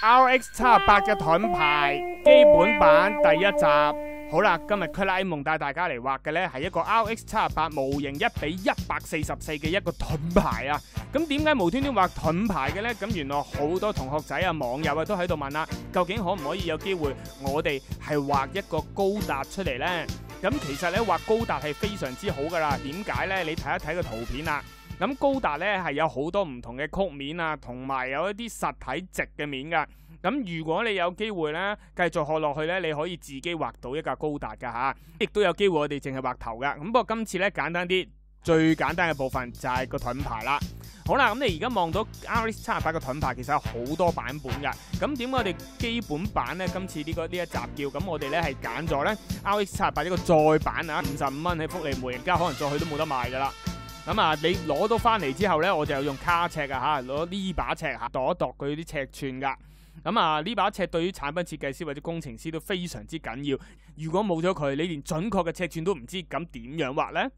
RX 七廿八嘅盾牌基本版第一集，好啦，今日《克拉蒙梦》带大家嚟画嘅呢系一个 RX 七廿八模型一比一百四十四嘅一个盾牌啊！咁点解无端端画盾牌嘅呢？咁原来好多同学仔啊、网友啊都喺度问啦，究竟可唔可以有机会我哋系画一个高达出嚟呢？咁其实咧画高达系非常之好噶啦，点解呢？你睇一睇个图片啦。咁高达呢係有好多唔同嘅曲面啊，同埋有一啲實體直嘅面噶。咁如果你有機會呢，繼續學落去呢，你可以自己畫到一架高达噶吓，亦都有機會我哋淨係畫頭噶。咁不過今次呢，簡單啲，最簡單嘅部分就係個盾牌啦。好啦，咁你而家望到 RX 七十八個盾牌，其實有好多版本噶。咁點解我哋基本版呢？今次呢個呢一集叫咁，我哋呢係揀咗呢 RX 七十八呢個再版啊，五十五蚊喺福利門，而家可能再去都冇得賣噶啦。咁啊，你攞到翻嚟之後呢，我就用卡尺啊吓，攞呢把尺吓度一度佢啲尺寸噶。咁啊，呢把尺對於產品設計師或者工程師都非常之緊要。如果冇咗佢，你連準確嘅尺寸都唔知，咁點樣画呢？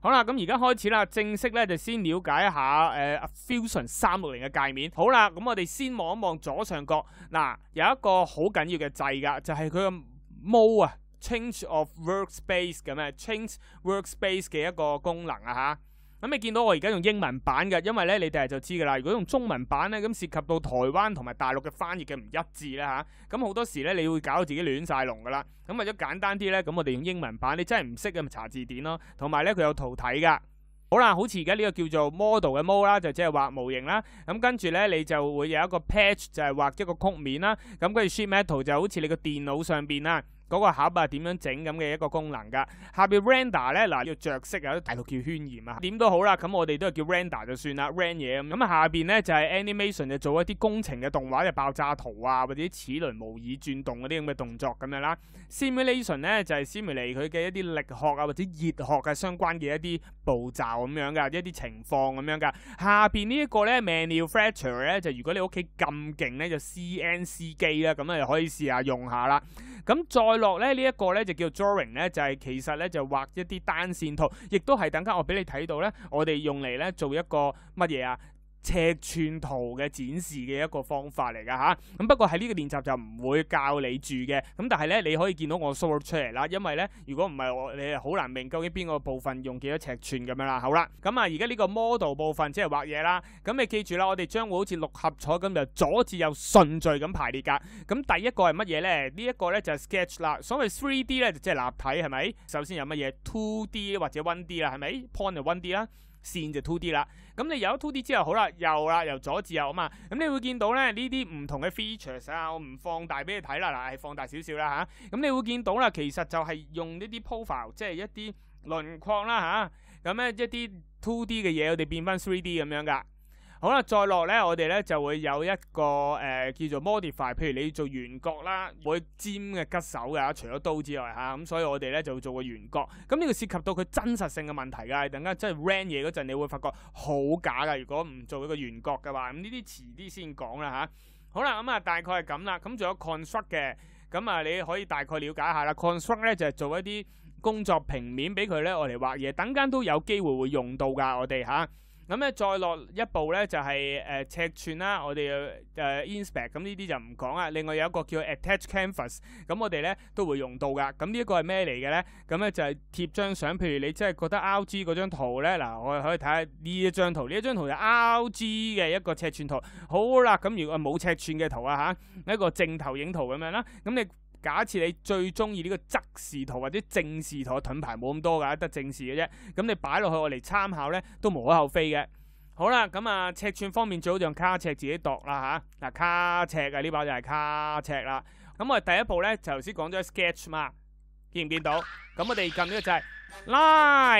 好啦，咁而家開始啦，正式呢就先了解一下誒 Fusion 三六零嘅界面。好啦，咁我哋先望一望左上角，嗱有一個好緊要嘅掣噶，就係佢嘅 More 啊，Change of Workspace 嘅咩 Change Workspace 嘅一個功能啊嚇。咁你見到我而家用英文版嘅，因為咧你第日就知噶啦。如果用中文版咧，咁涉及到台灣同埋大陸嘅翻譯嘅唔一致啦吓，咁好多時咧你會搞到自己亂晒龍噶啦。咁為咗簡單啲咧，咁我哋用英文版，你真係唔識嘅咪查字典咯。同埋咧佢有圖睇噶。好啦，好似而家呢個叫做 model 嘅 model 啦，就即係畫模型啦。咁跟住咧你就會有一個 patch 就係畫一個曲面啦。咁跟住 sheet metal 就好似你個電腦上邊啦。嗰個盒啊點樣整咁嘅一個功能噶？下邊 render 咧嗱要着色啊大陸叫渲染啊，點都好啦，咁我哋都係叫 render 就算啦，render 嘢咁。咁下邊咧就係 animation 就做一啲工程嘅動畫，就爆炸圖啊或者啲齒輪模擬轉動嗰啲咁嘅動作咁樣啦。simulation 咧就係 simulate 佢嘅一啲力学啊或者熱學嘅相關嘅一啲步驟咁樣噶，一啲情況咁樣噶。下邊呢一個咧 m a n u l f r a c t u r e 咧就如果你屋企咁勁咧就 CNC 机啦，咁啊可以試下用下啦。咁再落咧呢一个咧就叫 drawing 咧，就系其实咧就画一啲单线图，亦都系等间我俾你睇到咧，我哋用嚟咧做一个乜嘢啊？尺寸圖嘅展示嘅一個方法嚟㗎嚇，咁不過喺呢個練習就唔會教你住嘅，咁但係咧你可以見到我 s h r w 出嚟啦，因為咧如果唔係我你好難明究竟邊個部分用幾多尺寸咁樣啦。好啦，咁啊而家呢個 model 部分即係畫嘢啦，咁你記住啦，我哋將會好似六合彩咁，由左至右順序咁排列㗎。咁第一個係乜嘢咧？呢一個咧就係 sketch 啦。所謂 three D 咧就即係立體係咪？首先有乜嘢 two D 或者 one D 啦係咪？Point 就 one D 啦。線就 two D 啦，咁你有 two D 之後好啦，右啦由左至右啊嘛，咁你會見到咧呢啲唔同嘅 features 啊，我唔放大俾你睇啦，嗱係放大少少啦吓，咁你會見到啦，其實就係用一啲 profile，即係一啲輪廓啦吓，咁咧一啲 two D 嘅嘢我哋變翻 three D 咁樣噶。好啦，再落咧，我哋咧就會有一個誒叫做 modify，譬如你做圓角啦，會尖嘅吉手嘅，除咗刀之外吓，咁所以我哋咧就做個圓角。咁呢個涉及到佢真實性嘅問題㗎，等間真係 r a n 嘢嗰陣，你會發覺好假噶。如果唔做一個圓角嘅話，咁呢啲遲啲先講啦吓。好啦，咁啊大概係咁啦。咁仲有 construct 嘅，咁啊你可以大概了解下啦。construct 咧就係做一啲工作平面俾佢咧，我哋畫嘢。等間都有機會會用到㗎，我哋嚇。咁咧再落一步咧就係誒尺寸啦，我哋誒 inspect 咁呢啲就唔講啊。另外有一個叫 attach canvas，咁我哋咧都會用到噶。咁呢一個係咩嚟嘅咧？咁咧就係貼張相，譬如你真係覺得 RG 嗰張圖咧，嗱，我可以睇下呢一張圖，呢一張圖就 RG 嘅一個尺寸圖。好啦，咁如果冇尺寸嘅圖啊嚇，一個正投影圖咁樣啦，咁你。假設你最中意呢個側視圖或者正視圖盾牌冇咁多㗎，得正視嘅啫。咁你擺落去我嚟參考咧，都無可厚非嘅。好啦，咁啊，尺寸方面最好用卡尺自己度啦吓，嗱，卡尺啊，呢把就係卡尺啦。咁我第一步咧就頭先講咗 sketch 嘛，見唔見到？咁我哋揿呢個掣，拉，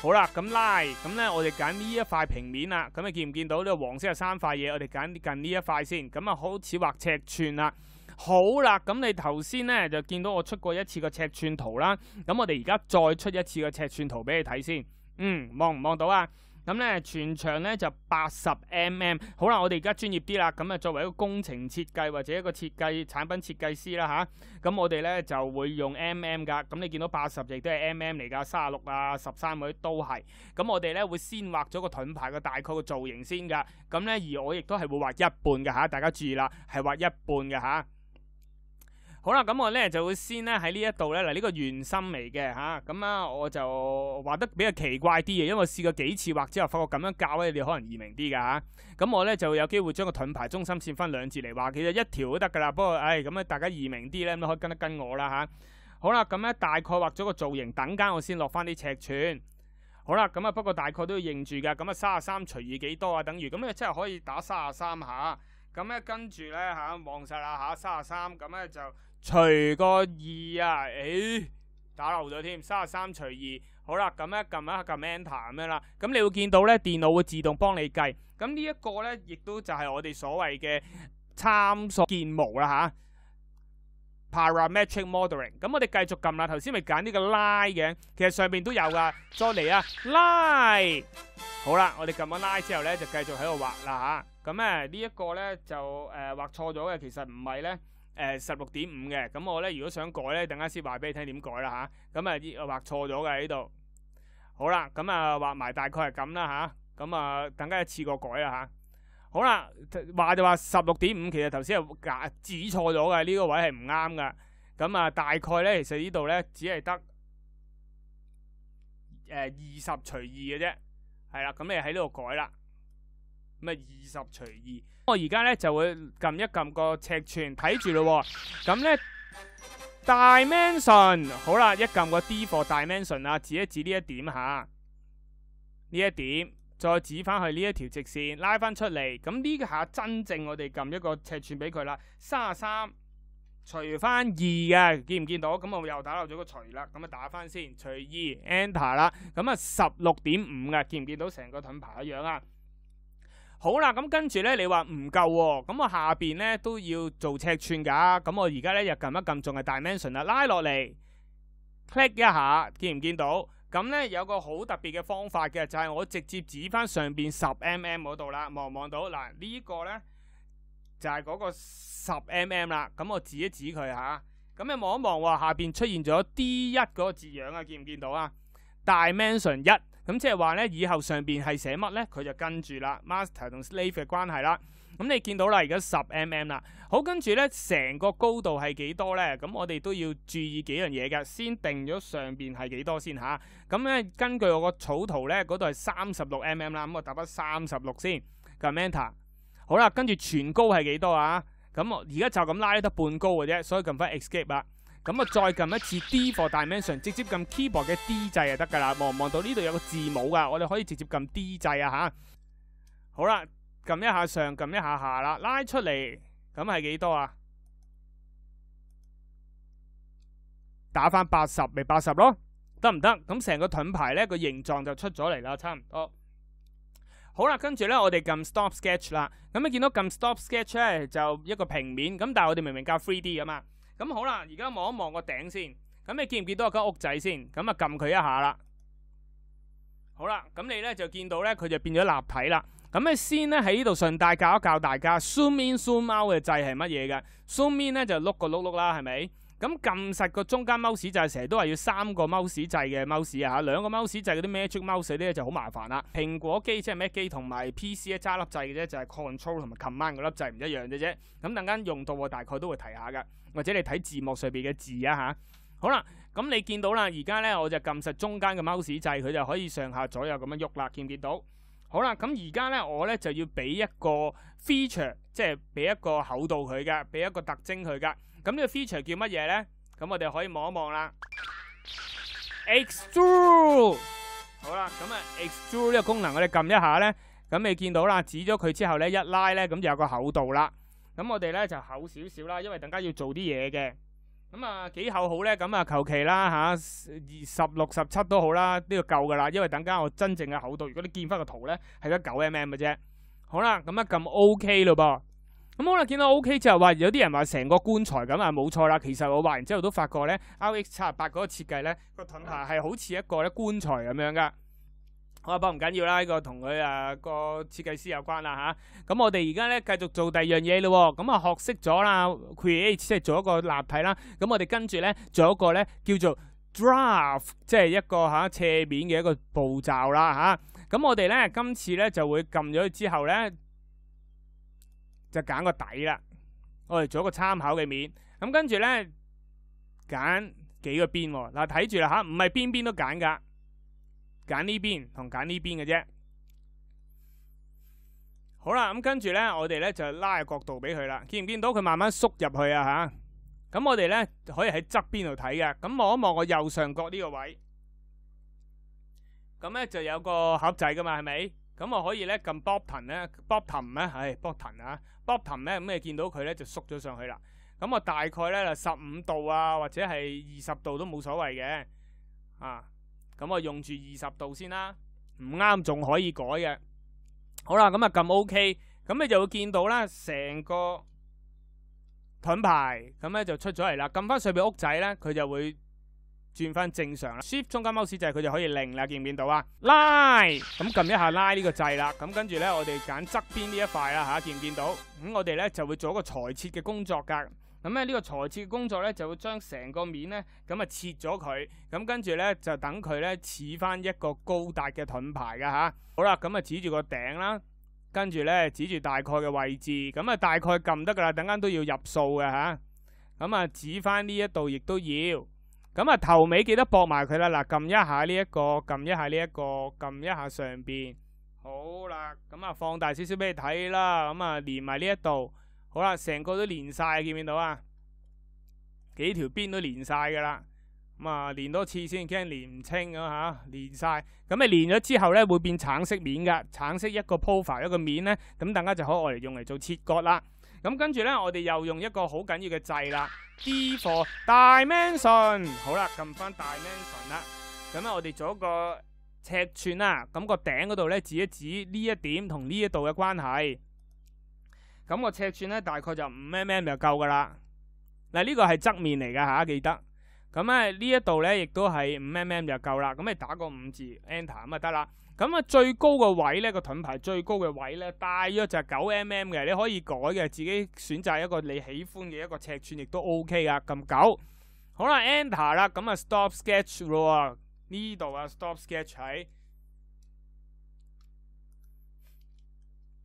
好啦，咁拉，咁咧我哋揀呢一塊平面啦。咁你見唔見到呢個黃色嘅三塊嘢？我哋揀近呢一塊先。咁啊，好似畫尺寸啦。好啦，咁你頭先咧就見到我出過一次個尺寸圖啦。咁我哋而家再出一次個尺寸圖俾你睇先。嗯，望唔望到啊？咁咧，全長咧就八十 m。m 好啦，我哋而家專業啲啦。咁啊，作為一個工程設計或者一個設計產品設計師啦吓，咁我哋咧就會用 m m 噶。咁你見到八十亦都係 m m 嚟噶，卅六啊、十三嗰啲都係。咁我哋咧會先畫咗個盾牌個大概個造型先噶。咁咧而我亦都係會畫一半嘅嚇，大家注意啦，係畫一半嘅嚇。好啦，咁我咧就会先咧喺呢一度咧，嗱呢个圆心嚟嘅吓，咁啊我就画得比较奇怪啲嘅，因为试过几次画之后，发觉咁样教咧，你可能易明啲噶吓。咁我咧就有机会将个盾牌中心线分两截嚟画，其实一条都得噶啦。不过唉，咁啊大家易明啲咧，咁可以跟一跟我啦吓。好啦，咁咧大概画咗个造型，等间我先落翻啲尺寸。好啦，咁啊不过大概都要认住噶。咁啊三十三除以几多啊？等于咁啊，即系可以打三十三下。咁咧跟住咧吓，望实啦吓，三十三咁咧就。除個二啊，誒打漏咗添，三十三除二，好啦，咁一撳一撳 enter 咁樣啦，咁你會見到咧電腦會自動幫你計，咁呢一個咧亦都就係我哋所謂嘅參數建模啦吓。p a r a m e t r i c modelling。咁我哋繼續撳啦，頭先咪揀呢個拉嘅，其實上面都有噶，再嚟啊拉，好啦，我哋撳咗拉之後咧就繼續喺度畫啦吓。咁咧呢一個咧就诶畫錯咗嘅，其實唔係咧。诶，十六点五嘅，咁我咧如果想改咧，等间先话俾你听点改啦吓，咁啊呢画错咗嘅呢度，好啦，咁啊画埋大概系咁啦吓，咁啊等间一次过改啦吓，好啦，话就话十六点五，其实头先系指错咗嘅呢个位系唔啱噶，咁啊大概咧其实呢度咧只系得诶二十除二嘅啫，系啦，咁你喺呢度改啦，咁啊二十除二。我而家咧就会揿一揿个尺寸睇住咯，咁咧 dimension 好啦，一揿个 D f o r dimension 啊，指一指呢一点吓，呢一点再指翻去呢一条直线拉翻出嚟，咁呢下真正我哋揿一个尺寸俾佢啦，三十三除翻二嘅，见唔见到？咁我又打漏咗个除啦，咁啊打翻先除二 enter 啦，咁啊十六点五嘅，见唔见到成个盾牌一样啊？好啦，咁跟住咧，你話唔夠喎，咁我下边咧都要做尺寸噶，咁我而家咧又撳一撳，仲係 dimension 啦，拉落嚟 click 一下，見唔見到？咁咧有個好特別嘅方法嘅，就係我直接指翻上边十 mm 嗰度啦，望望到嗱，呢個咧就係嗰個十 mm 啦，咁我指一指佢吓，咁你望一望喎，下边出現咗 D 一嗰個字樣啊，見唔見到啊？Dimension 一。咁即係話咧，以後上边係寫乜咧，佢就跟住啦，master 同 slave 嘅關係啦。咁你見到啦，而家十 mm 啦，好跟住咧，成個高度係幾多咧？咁我哋都要注意幾樣嘢嘅，先定咗上边係幾多先吓。咁咧根據我個草圖咧，嗰度係三十六 mm 啦，咁我打翻三十六先咁 m e n t e r 好啦，跟住全高係幾多啊？咁我而家就咁拉得半高嘅啫，所以近翻 escape 啦。咁啊，再揿一次 D for dimension，直接揿 keyboard 嘅 D 掣就得噶啦。望唔望到呢度有个字母噶，我哋可以直接揿 D 掣啊吓。好啦，揿一下上，揿一下下啦，拉出嚟，咁系几多啊？打翻八十咪八十咯，得唔得？咁成个盾牌咧个形状就出咗嚟啦，差唔多。好啦，跟住咧我哋揿 stop sketch 啦。咁你见到揿 stop sketch 咧就一个平面，咁但系我哋明明教 three D 噶嘛。咁好啦，而家望一望个顶先。咁你见唔见到有间屋仔先？咁啊揿佢一下啦。好啦，咁你咧就见到咧，佢就变咗立体啦。咁咧先咧喺呢度顺带教一教大家 zoom in zoom out 嘅掣系乜嘢嘅？zoom in 咧就碌个碌碌啦，系咪？咁撳實個中間 mouse 掣，成日都係要三個 mouse 掣嘅 mouse 啊兩個 mouse 掣嗰啲 magic mouse 咧就好麻煩啦。蘋果機即係 mac 機同埋 PC 咧揸粒掣嘅啫，就係 control 同埋 command 嗰粒掣唔一樣嘅啫。咁等間用到我大概都會提下噶，或者你睇字幕上邊嘅字啊吓。好啦，咁你見到啦，而家咧我就撳實中間嘅 mouse 掣，佢就可以上下左右咁樣喐啦，見唔見到？好啦，咁而家咧我咧就要俾一個 feature，即係俾一個口度佢噶，俾一個特徵佢噶。咁呢个 feature 叫乜嘢咧？咁我哋可以望一望啦。extrude，好啦，咁啊 extrude 呢个功能我哋揿一下咧，咁你见到啦，指咗佢之后咧，一拉咧，咁就有个厚度啦。咁我哋咧就厚少少啦，因为等间要做啲嘢嘅。咁啊几厚好咧？咁啊求其啦吓，二十六、十七都好啦，呢个够噶啦。因为等间我真正嘅厚度，如果你见翻个图咧，系一九 mm 嘅啫。好啦，咁啊揿 O K 咯噃。咁啦，見到 O K 就話有啲人話成個棺材咁啊，冇錯啦。其實我画完之後都發覺咧，RX 七廿八嗰個設計咧，個盾牌係好似一個咧棺材咁樣噶。好話：，不過唔緊要啦，呢個同佢啊個設計師有關啦吓。咁我哋而家咧繼續做第二樣嘢咯。咁啊，學識咗啦，create 即係做一個立體啦。咁我哋跟住咧做一個咧叫做 draft，即係一個嚇斜面嘅一個步驟啦吓。咁我哋咧今次咧就會撳咗之後咧。就揀個底啦，我哋做一個參考嘅面，咁跟住咧揀幾個邊喎嗱，睇住啦吓，唔係邊邊都揀噶，揀呢邊同揀呢邊嘅啫。好啦，咁跟住咧，我哋咧就拉個角度俾佢啦，見唔見到佢慢慢縮入去啊吓？咁我哋咧可以喺側邊度睇嘅，咁望一望我右上角呢個位，咁咧就有個盒仔噶嘛，係咪？咁啊可以咧撳 b o t t o n 咧 b o t t o n 咧系 b o t t o n 啊 b o t t o n 咧咁你見到佢咧就縮咗上去啦。咁啊大概咧十五度啊或者係二十度都冇所謂嘅啊。咁我用住二十度先啦，唔啱仲可以改嘅。好啦，咁啊撳 OK，咁你就會見到咧成個盾牌咁咧就出咗嚟啦。撳翻上边屋仔咧，佢就會。转翻正常啦，shift 中间猫屎掣佢就可以拧啦，见唔见到啊？拉咁揿一下拉呢个掣啦，咁跟住咧我哋拣侧边呢一块啦吓，见唔见到？咁我哋咧就会做一个裁切嘅工作噶。咁咧呢个裁切嘅工作咧就会将成个面咧咁啊切咗佢，咁跟住咧就等佢咧似翻一个高达嘅盾牌噶吓。好啦，咁啊指住个顶啦，跟住咧指住大概嘅位置，咁啊大概揿得噶啦，等间都要入数嘅吓。咁啊指翻呢一度亦都要。咁啊头尾记得搏埋佢啦！嗱，揿一下呢一个，揿一下呢一个，揿一下上边。好啦，咁啊放大少少俾你睇啦。咁啊连埋呢一度，好啦，成个都连晒，见唔见到啊？几条边都连晒噶啦。咁啊连多次先惊连唔清咁吓，连晒。咁你连咗之后咧，会变橙色面噶，橙色一个剖法一个面咧，咁大家就可以嚟用嚟做切割啦。咁跟住咧，我哋又用一个好紧要嘅掣啦，D for dimension。好啦，揿翻 dimension 啦。咁咧，我哋做一个尺寸啦。咁个顶嗰度咧，指一指呢一点同呢一度嘅关系。咁个尺寸咧，大概就五 mm 就够噶啦。嗱，呢个系侧面嚟噶吓，记得。咁咧呢一度咧，亦都系五 mm 就够啦。咁你打个五字，enter 咁就得啦。咁啊，最高嘅位咧，个盾牌最高嘅位咧，大约就九 mm 嘅，你可以改嘅，自己选择一个你喜欢嘅一个尺寸，亦都 OK 噶。咁九，好啦，enter 啦，咁啊 stop sketch 咯，呢度啊 stop sketch 喺，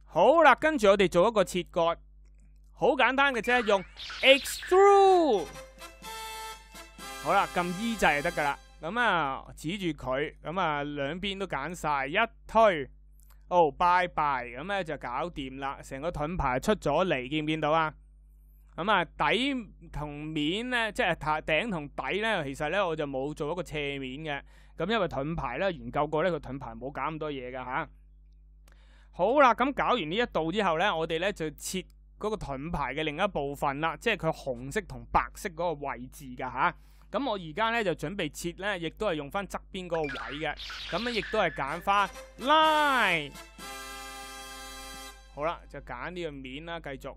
好啦，跟住我哋做一个切割，好简单嘅啫，用 extrude，好啦，揿 E 就得噶啦。咁啊，指住佢，咁啊两边都拣晒，一推，哦，拜拜，咁咧就搞掂啦，成个盾牌出咗嚟，见唔见到啊？咁啊底同面咧，即系塔顶同底咧，其实咧我就冇做一个斜面嘅，咁因为盾牌咧研究过呢个盾牌冇搞咁多嘢噶吓。好啦，咁搞完呢一度之后咧，我哋咧就切嗰个盾牌嘅另一部分啦，即系佢红色同白色嗰个位置噶吓。咁我而家咧就准备切咧，亦都系用翻侧边个位嘅，咁咧亦都系拣翻拉。好啦，就拣呢个面啦，继续。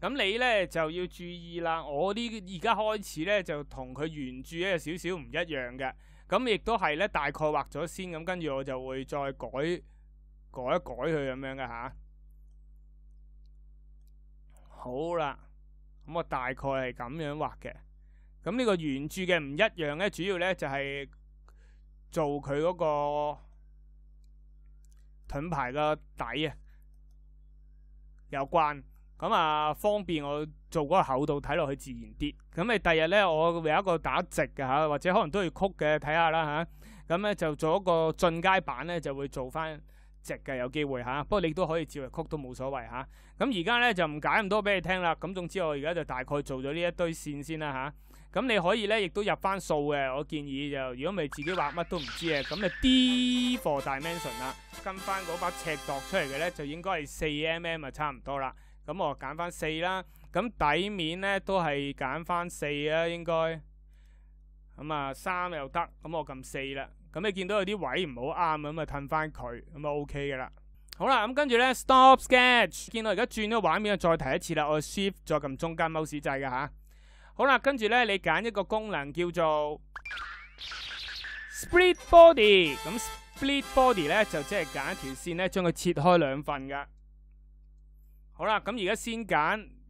咁你咧就要注意啦，我呢而家开始咧就同佢原著咧少少唔一样嘅，咁亦都系咧大概画咗先，咁跟住我就会再改改一改佢咁样嘅吓。好啦，咁我大概系咁样画嘅。咁呢個原著嘅唔一樣咧，主要咧就係做佢嗰個盾牌嘅底有關咁啊，方便我做嗰個厚度睇落去自然啲。咁你第日咧，我有一個打直嘅吓，或者可能都要曲嘅，睇下啦吓。咁咧就做一個進階版咧，就會做翻直嘅有機會嚇。不過你都可以照嚟曲都冇所謂吓。咁而家咧就唔解咁多俾你聽啦。咁總之我而家就大概做咗呢一堆線先啦嚇。咁你可以咧，亦都入翻數嘅。我建議就，如果咪自己畫，乜都唔知啊。咁啊，D for dimension 啦，跟翻嗰把尺度出嚟嘅咧，就應該係四 mm 啊，差唔多啦。咁我揀翻四啦。咁底面咧都係揀翻四啦，應該。咁啊，三又得。咁我撳四啦。咁你見到有啲位唔好啱，咁啊褪翻佢，咁啊，OK 噶啦。好啦，咁跟住咧，stop sketch。見到而家轉咗畫面，再提一次啦。我 shift 再撳中間 mouse 掣嘅嚇。好啦，跟住咧，你拣一个功能叫做 Split Body。咁 Split Body 咧就即系拣一条线咧，将佢切开两份噶。好啦，咁而家先拣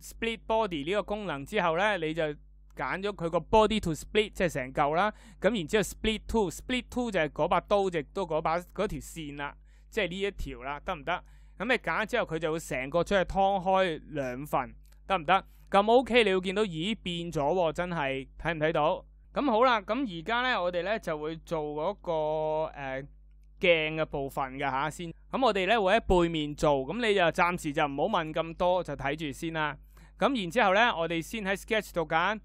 Split Body 呢个功能之后咧，你就拣咗佢个 Body to Split，即系成嚿啦。咁然之后 Split to Split to 就系嗰把刀，亦都嗰把嗰条线啦，即系呢一条啦，得唔得？咁你拣之后佢就会成个将去汤开两份，得唔得？咁 OK，你要見到，咦變咗喎，真係睇唔睇到？咁好啦，咁而家咧，我哋咧就會做嗰個誒鏡嘅部分嘅吓先。咁我哋咧會喺背面做，咁你就暫時就唔好問咁多，就睇住先啦。咁然之後咧，我哋先喺 Sketch 度揀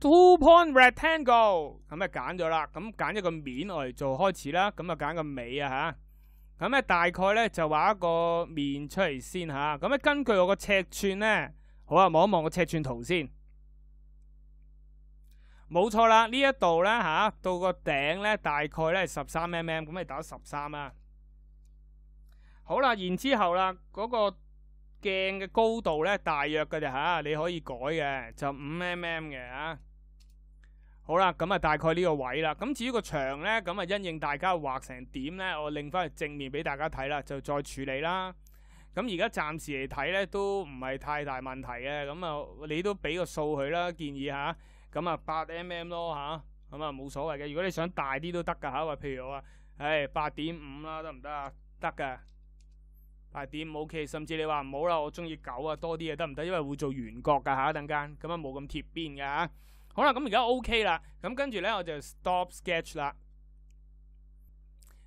Two Point Rectangle，咁啊揀咗啦。咁揀一個面我嚟做開始啦。咁啊揀個尾啊吓。咁咧大概咧就畫一個面出嚟先吓，咁咧根據我個尺寸咧。好啊，望一望個尺寸圖先，冇錯啦。呢一度咧吓，到個頂咧大概咧十三 mm，咁咪打十三啊。好啦，然之後啦，嗰個鏡嘅高度咧大約嘅啫吓，你可以改嘅，就五 mm 嘅吓。好啦，咁啊大概呢個位啦。咁至於個長咧，咁啊因應大家画成點咧，我拧翻去正面俾大家睇啦，就再處理啦。咁而家暫時嚟睇咧都唔係太大問題嘅，咁啊你都俾個數佢啦，建議下。咁啊八 mm 咯吓，咁啊冇所謂嘅，如果你想大啲都得噶嚇，譬如我話，唉，八點五啦得唔得啊？得嘅，八點五 OK，甚至你話唔好啦，我中意九啊多啲啊，得唔得？因為會做圓角噶嚇，等間咁啊冇咁貼邊嘅嚇。好啦，咁而家 OK 啦，咁跟住咧我就 stop sketch 啦。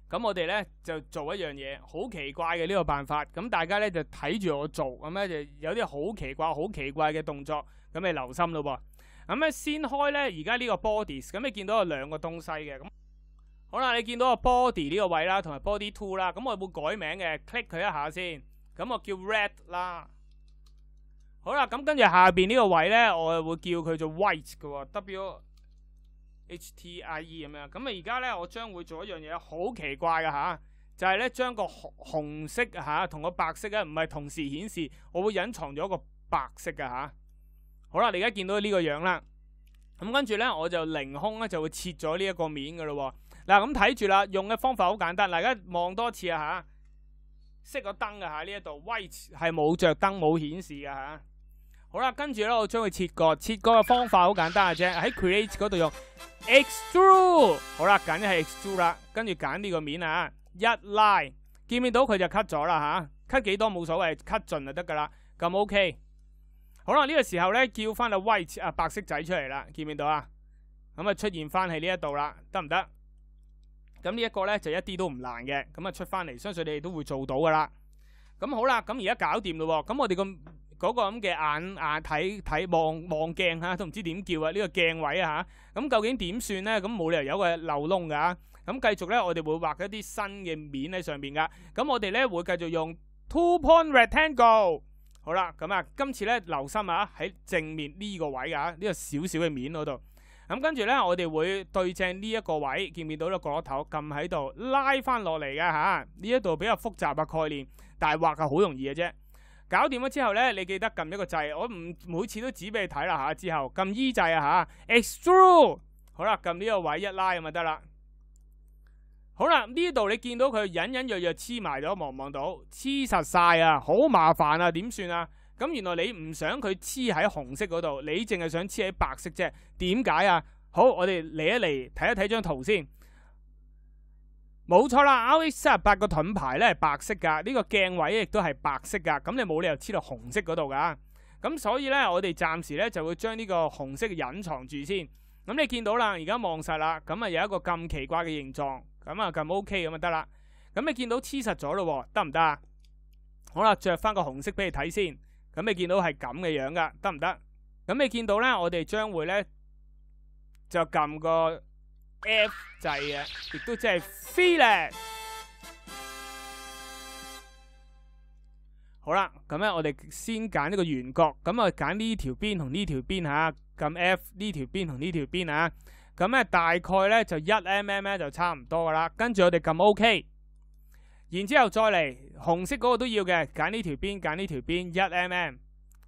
咁我哋咧就做一樣嘢，好奇怪嘅呢個辦法。咁大家咧就睇住我做，咁咧就有啲好奇怪、好奇怪嘅動作。咁你留心咯噃。咁咧先開咧，而家呢個 body，咁你見到有兩個東西嘅。咁好啦，你見到個 body 呢個位啦，同埋 body two 啦。咁我會改名嘅，click 佢一下先。咁我叫 red 啦。好啦，咁跟住下边呢個位咧，我會叫佢做 white 嘅 W H T I E 咁样，咁啊而家咧，我将会做一样嘢，好奇怪嘅吓，就系咧将个红色嘅吓同个白色咧，唔系同时显示，我会隐藏咗個个白色嘅吓。好啦，你而家见到呢个样啦，咁跟住咧我就凌空咧就会切咗呢一个面噶咯。嗱，咁睇住啦，用嘅方法好简单，大家望多次啊吓，熄咗灯嘅吓呢一度，white 系冇着灯冇显示嘅吓。好啦，跟住咧，我将佢切割，切割嘅方法好简单嘅啫，喺 Create 嗰度用 Extrude，好啦，拣一系 Extrude 啦，跟住拣呢个面啊，一拉，见唔见到佢就 cut 咗啦吓，cut 几多冇所谓，cut 尽就得噶啦，咁 OK，好啦，呢个时候咧叫翻阿 White 啊白色仔出嚟啦，见唔见到啊？咁啊出现翻喺呢一度啦，得唔得？咁呢一个咧就一啲都唔难嘅，咁啊出翻嚟，相信你哋都会做到噶啦。咁好啦，咁而家搞掂咯，咁我哋个。嗰個咁嘅眼眼睇睇望望鏡嚇，都唔知點叫啊！呢個鏡位啊嚇，咁究竟點算咧？咁冇理由有個漏窿噶。嚇。咁繼續咧，我哋會畫一啲新嘅面喺上面噶。咁我哋咧會繼續用 two point rectangle。好啦，咁啊，今次咧留心啊，喺正面呢個位啊，呢個小小嘅面嗰度。咁跟住咧，我哋會對正呢一個位，見唔見到咧？角頭撳喺度，拉翻落嚟嘅嚇。呢一度比較複雜嘅概念，但係畫係好容易嘅啫。搞掂咗之后咧，你记得揿一个掣，我唔每次都指俾你睇啦吓。之后揿 E 掣啊吓，Extrude 好啦，揿呢个位一拉咁咪得啦。好啦，呢度你见到佢隐隐约约黐埋咗，望望到黐实晒啊，好麻烦啊，点算啊？咁原来你唔想佢黐喺红色嗰度，你净系想黐喺白色啫。点解啊？好，我哋嚟一嚟睇一睇张图先。冇错啦，R H 三十八个盾牌咧系白色噶，呢个镜位亦都系白色噶，咁你冇理由黐到红色嗰度噶，咁所以咧我哋暂时咧就会将呢个红色隐藏住先。咁你见到啦，而家望实啦，咁啊有一个咁奇怪嘅形状，咁啊揿 O K 咁啊得啦。咁你见到黐实咗咯，得唔得啊？好啦，着翻个红色俾你睇先，咁你见到系咁嘅样噶，得唔得？咁你见到咧，我哋将会咧就揿个。F 制啊，亦都即系 f e 菲咧。好啦，咁咧我哋先拣呢个圆角，咁啊拣呢条边同呢条边吓，咁 F 呢条边同呢条边啊，咁咧大概咧就一 mm 咧就差唔多噶啦。跟住我哋揿 O K，然之后再嚟红色嗰个都要嘅，拣呢条边，拣呢条边一 mm，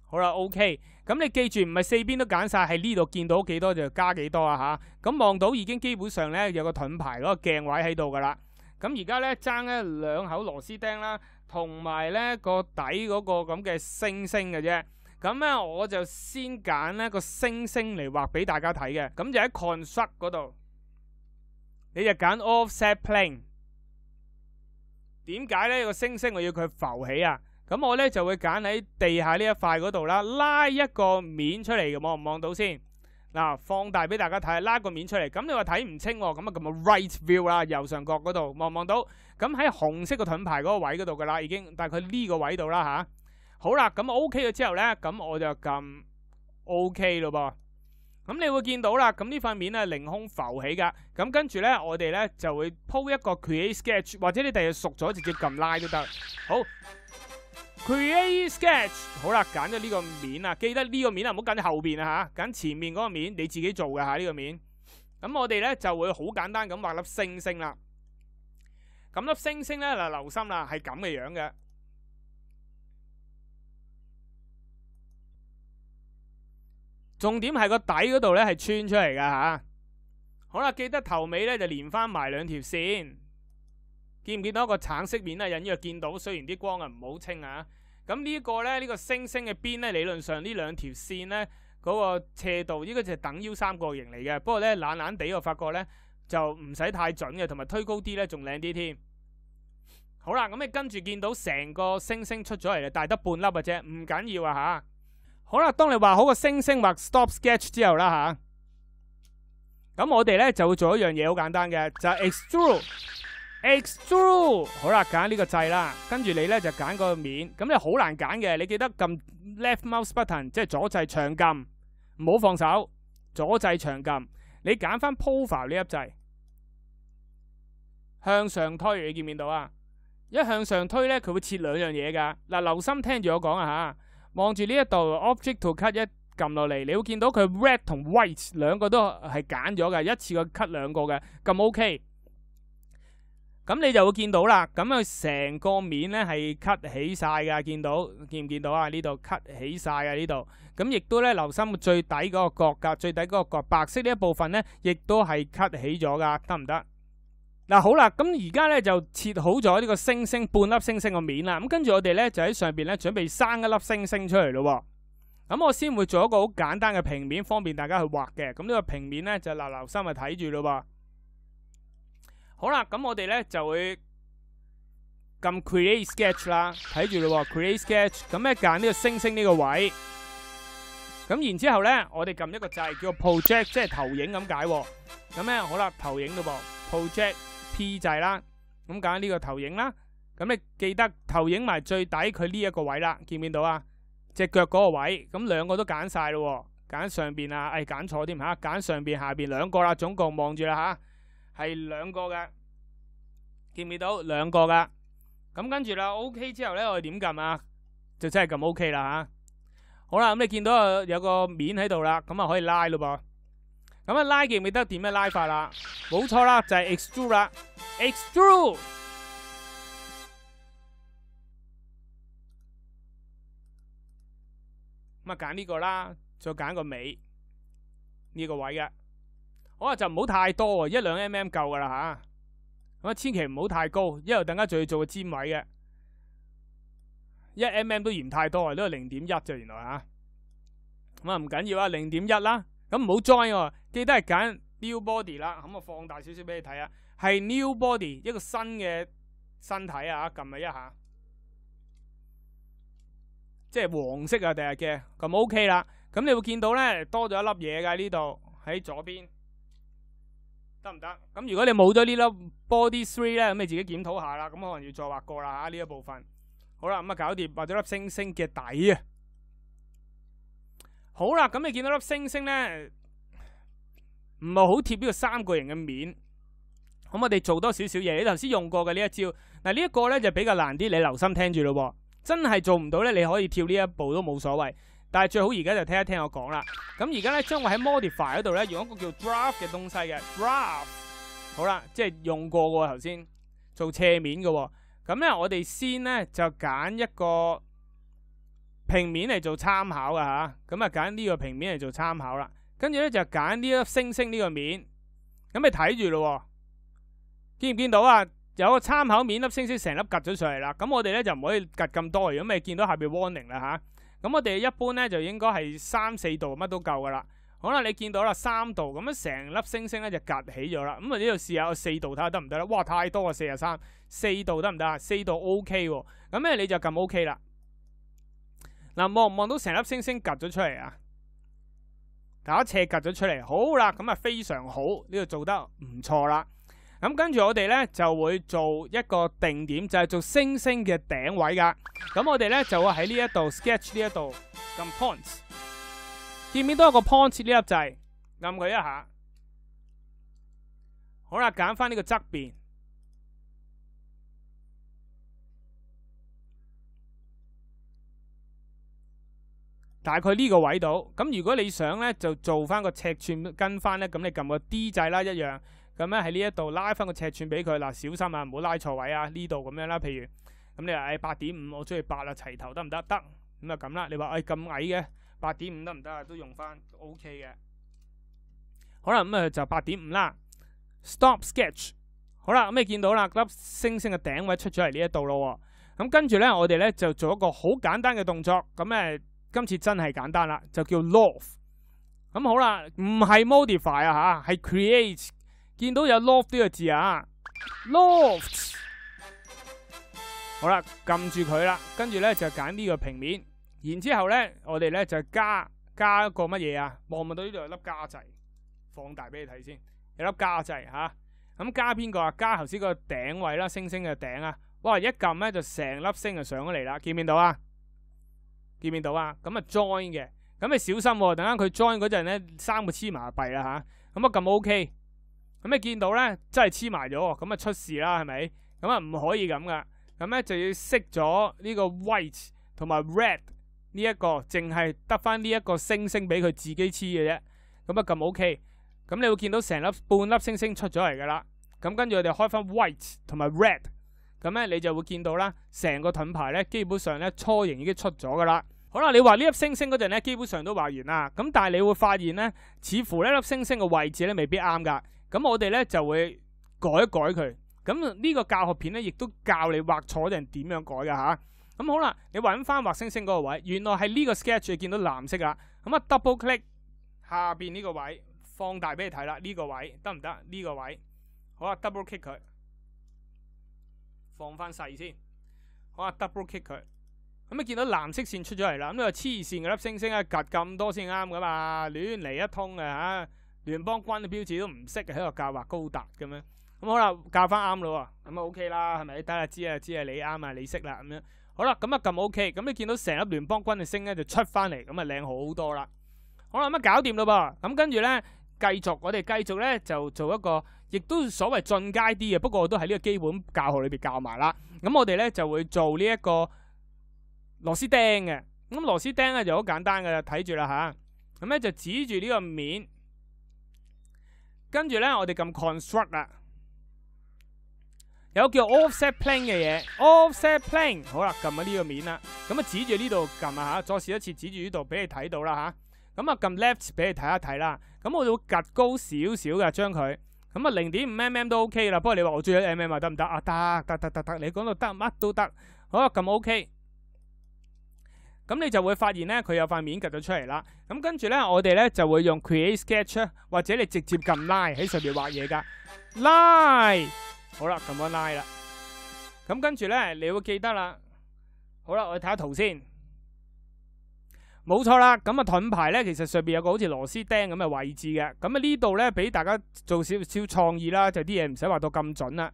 好啦 O K。咁你記住唔係四邊都揀晒，係呢度見到幾多就加幾多啊吓，咁望到已經基本上咧有個盾牌嗰個鏡位喺度噶啦。咁而家咧爭咧兩口螺絲釘啦，同埋咧個底嗰個咁嘅星星嘅啫。咁咧我就先揀咧個星星嚟畫俾大家睇嘅。咁就喺 Construct 嗰度，你就揀 Offset Plane。點解咧個星星我要佢浮起啊？咁我咧就会拣喺地下呢一块嗰度啦，拉一个面出嚟嘅，望唔望到先？嗱，放大俾大家睇，拉个面出嚟。咁你话睇唔清，咁啊咁啊 right view 啦，右上角嗰度望唔望到。咁喺红色个盾牌嗰个位嗰度噶啦，已经大概呢个位度啦吓。好啦，咁 OK 咗之后咧，咁我就揿 OK 咯噃。咁你会见到啦，咁呢块面咧凌空浮起噶。咁跟住咧，我哋咧就会铺一个 create sketch，或者你第日熟咗直接揿拉都得。好。Create sketch，好啦，拣咗呢个面啊，记得呢个面啊，唔好拣后边啊吓，拣前面嗰个面，你自己做嘅吓呢个面。咁我哋咧就会好简单咁画粒星星啦。咁粒星星咧嗱，留心啦，系咁嘅样嘅。重点系个底嗰度咧系穿出嚟噶吓。好啦，记得头尾咧就连翻埋两条线。见唔见到一个橙色面咧？隐约见到，虽然啲光啊唔好清啊。咁呢个咧，呢个星星嘅边咧，理论上呢两条线咧，嗰个斜度应该就系等腰三角形嚟嘅。不过咧，懒懒地我发觉咧，就唔使太准嘅，同埋推高啲咧，仲靓啲添。好啦，咁你跟住见到成个星星出咗嚟啦，得半粒嘅啫，唔紧要啊吓。好啦，当你画好个星星或 stop sketch 之后啦吓，咁我哋咧就会做一样嘢，好简单嘅，就系 extrude。extrude，好啦，拣呢个掣啦，跟住你咧就拣个面，咁你好难拣嘅，你记得揿 left mouse button，即系左掣长揿，唔好放手，左掣长揿，你拣翻 profile 呢一掣，向上推，你见唔见到啊？一向上推咧，佢会切两样嘢噶，嗱，留心听住我讲啊吓，望住呢一度 object to cut 一揿落嚟，你会见到佢 red 同 white 两个都系拣咗嘅，一次过 cut 两个嘅，咁 ok。咁你就会见到啦，咁啊成个面咧系 cut 起晒噶，见到见唔见到啊？呢度 cut 起晒啊，呢度，咁亦都咧留心最底嗰个角噶，最底嗰个角白色呢一部分咧，亦都系 cut 起咗噶，得唔得？嗱好啦，咁而家咧就切好咗呢个星星半粒星星个面啦，咁跟住我哋咧就喺上边咧准备生一粒星星出嚟咯。咁我先会做一个好简单嘅平面，方便大家去画嘅。咁呢个平面咧就刘刘心咪睇住咯。好啦，咁我哋咧就会揿 Create Sketch 啦，睇住咯 c r e a t e Sketch。咁咧拣呢个星星呢个位。咁然之后咧，我哋揿一个掣叫 Project，即系投影咁解。咁咧好啦，投影咯噃，Project P 掣啦。咁拣呢个投影啦。咁你记得投影埋最底佢呢一个位啦，见唔见到啊？只脚嗰个位。咁两个都拣晒咯，拣上边啊，哎拣错添吓，拣上边下边两个啦，总共望住啦吓。系两个嘅，见唔见到两个噶？咁跟住啦，OK 之后咧，我哋点揿啊？就真系揿 OK 啦吓。好啦，咁你见到有个面喺度啦，咁啊可以拉咯噃。咁啊拉记唔记得点样拉法啦？冇错啦，就系 extrude 啦，extrude。啊拣呢个啦，再拣个尾呢个位嘅。我话就唔好太多，一两 m m 够噶啦吓。咁啊，千祈唔好太高，因为等间仲要做个尖位嘅一 m m 都嫌太多，都系零点一咋，原来吓咁啊，唔紧要啊，零点一啦。咁唔好 join，记得系拣 new body 啦。咁我放大少少俾你睇啊，系 new body 一个新嘅身体啊。揿下一下，即系黄色啊，第日嘅咁 ok 啦。咁你会见到咧多咗一粒嘢噶呢度喺左边。得唔得？咁如果你冇咗呢粒 body three 咧，咁你自己检讨下啦。咁可能要再画过啦。呢一部分好啦，咁啊搞掂，画咗粒星星嘅底啊。好啦，咁你见到粒星星咧，唔系好贴呢个三个人嘅面。咁我哋做多少少嘢，你头先用过嘅呢一招。嗱，呢一个咧就比较难啲，你留心听住咯。真系做唔到咧，你可以跳呢一步都冇所谓。但系最好而家就听一听我讲啦。咁而家咧，将会喺 Modify 嗰度咧，用一个叫 Draft 嘅东西嘅 Draft。好啦，即系用过嘅头先做斜面嘅。咁咧，我哋先咧就拣一个平面嚟做参考嘅吓。咁啊，拣呢个平面嚟做参考啦。跟住咧就拣呢粒星星呢个面。咁你睇住咯，见唔见到啊？有个参考面粒星星成粒夹咗上嚟啦。咁我哋咧就唔可以夹咁多。如果未见到下边 Warning 啦吓。咁我哋一般咧就应该系三四度乜都够噶啦。好啦，你见到啦三度，咁样成粒星星咧就夹起咗啦。咁啊呢度试下四度睇下得唔得啦？哇，太多啊四十三，四度得唔得啊？四度 O K 喎。咁咧你就揿 O K 啦。嗱，望唔望到成粒星星夹咗出嚟啊？打斜夹咗出嚟，好啦，咁啊非常好，呢度做得唔错啦。咁跟住我哋咧就會做一個定點，就係做星星嘅頂位噶。咁我哋咧就喺呢一度 sketch 呢一度撳 points，見面都多個 point？呢粒掣，撳佢一下。好啦，揀翻呢個側邊，大概呢個位度。咁如果你想咧，就做翻個尺寸跟翻咧，咁你撳個 D 掣啦一樣。咁咧喺呢一度拉翻个尺寸俾佢嗱，小心啊，唔好拉错位啊。呢度咁样啦，譬如咁你话唉八点五，我中意八啊，齐头得唔得？得咁啊，咁啦。你话唉咁矮嘅八点五得唔得啊？都用翻 O K 嘅，好啦，咁啊就八点五啦。Stop sketch 好啦，咁你见到啦粒星星嘅顶位出咗嚟呢一度咯。咁跟住咧，我哋咧就做一个好简单嘅动作。咁诶，今次真系简单啦，就叫 Loft。咁好啦，唔系 modify 啊吓，系 create。见到有 loft 呢个字啊，lofts 好啦，揿住佢啦，跟住咧就拣呢个平面，然之后咧我哋咧就加加一个乜嘢啊？望唔到呢度有粒加掣，放大俾你睇先，有粒加掣吓，咁加边个啊？加头先个顶位啦，星星嘅顶啊！哇，一揿咧就成粒星就上咗嚟啦，见唔见到啊？见唔见到啊？咁啊 join 嘅，咁你小心，等间佢 join 嗰阵咧三个黐埋闭啦吓，咁啊揿 O K。咁你見到咧，真係黐埋咗，咁啊出事啦，係咪？咁啊唔可以咁噶，咁咧就要熄咗呢個 white 同埋 red 呢一個，淨係得翻呢一個星星俾佢自己黐嘅啫。咁啊咁 OK。咁你會見到成粒半粒星星出咗嚟噶啦。咁跟住我哋開翻 white 同埋 red，咁咧你就會見到啦，成個盾牌咧基本上咧初形已經出咗噶啦。好啦，你話呢粒星星嗰陣咧，基本上都画完啦。咁但係你會發現咧，似乎呢粒星星嘅位置咧未必啱噶。咁我哋咧就會改一改佢。咁呢個教學片咧，亦都教你畫錯定点样點樣改噶吓。咁好啦，你揾翻畫星星嗰個位，原來系呢個 sketch 見到藍色啦。咁啊 double click 下边呢個位，放大俾你睇啦。呢個位得唔得？呢個位好啊，double click 佢，放翻細先。好啊，double click 佢。咁啊，見到藍色線出咗嚟啦。咁你话黐線嗰粒星星啊，夹咁多先啱噶嘛？亂嚟一通啊吓。聯邦軍嘅標誌都唔識喺度教话高達咁咩？咁好啦，教翻啱咯，喎，咁啊 O K 啦，係咪？大家知啊，知啊，你啱啊，你識啦咁樣好啦，咁啊撳 O K，咁你見到成粒聯邦軍嘅星咧就出翻嚟，咁啊靚好多啦。好啦，咁啊搞掂啦噃。咁跟住咧，繼續我哋繼續咧就做一個，亦都所謂進階啲嘅，不過都喺呢個基本教學裏边教埋啦。咁我哋咧就會做呢一個螺絲釘嘅。咁螺絲釘咧就好簡單噶啦，睇住啦吓，咁咧就指住呢個面。跟住咧，我哋揿 construct 啦，有叫 offset plane 嘅嘢，offset plane 好啦，揿喺呢个面啦，咁啊指住呢度揿啊嚇，再试一次指住呢度俾你睇到啦嚇，咁啊揿 left 俾你睇一睇啦，咁我就會夹高少少嘅将佢，咁啊零点五 mm 都 ok 啦，不过你话我中一 mm 啊得唔得啊？得得得得得，你讲到得乜都得，好啦，揿 ok。咁你就会发现咧，佢有块面夹咗出嚟啦。咁跟住咧，我哋咧就会用 Create Sketch 或者你直接揿拉喺上边画嘢噶。拉，好啦，揿下拉啦。咁跟住咧，你会记得啦。好啦，我睇下图先。冇错啦。咁啊，盾牌咧，其实上边有个好似螺丝钉咁嘅位置嘅。咁啊，呢度咧俾大家做少少创意啦，就啲嘢唔使画到咁准啦。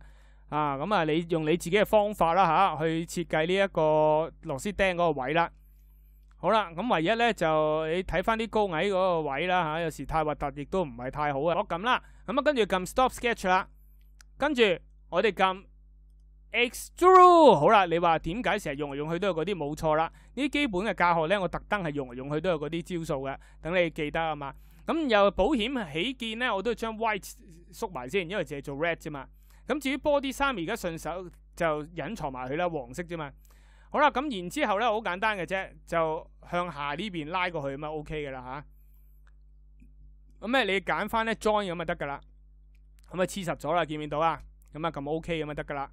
啊，咁啊，你用你自己嘅方法啦吓，去设计呢一个螺丝钉嗰个位啦。好啦，咁唯一咧就你睇翻啲高矮嗰个位啦吓，有时太核突亦都唔系太好啊。我揿啦，咁啊跟住揿 Stop Sketch 啦，跟住我哋揿 Extrude。好啦，你话点解成日用嚟用去都有嗰啲？冇错啦，呢啲基本嘅教学咧，我特登系用嚟用去都有嗰啲招数嘅，等你记得啊嘛。咁又保险起见咧，我都将 White 缩埋先，因为净系做 Red 啫嘛。咁至于 Body 三，而家顺手就隐藏埋佢啦，黄色啫嘛。好啦，咁然之後咧，好簡單嘅啫，就向下呢邊拉過去咁啊 OK 嘅啦吓。咁咧，你揀翻咧 join 咁啊得噶啦。咁啊黐實咗啦，見唔見到啊？咁啊咁 OK 咁啊得噶啦。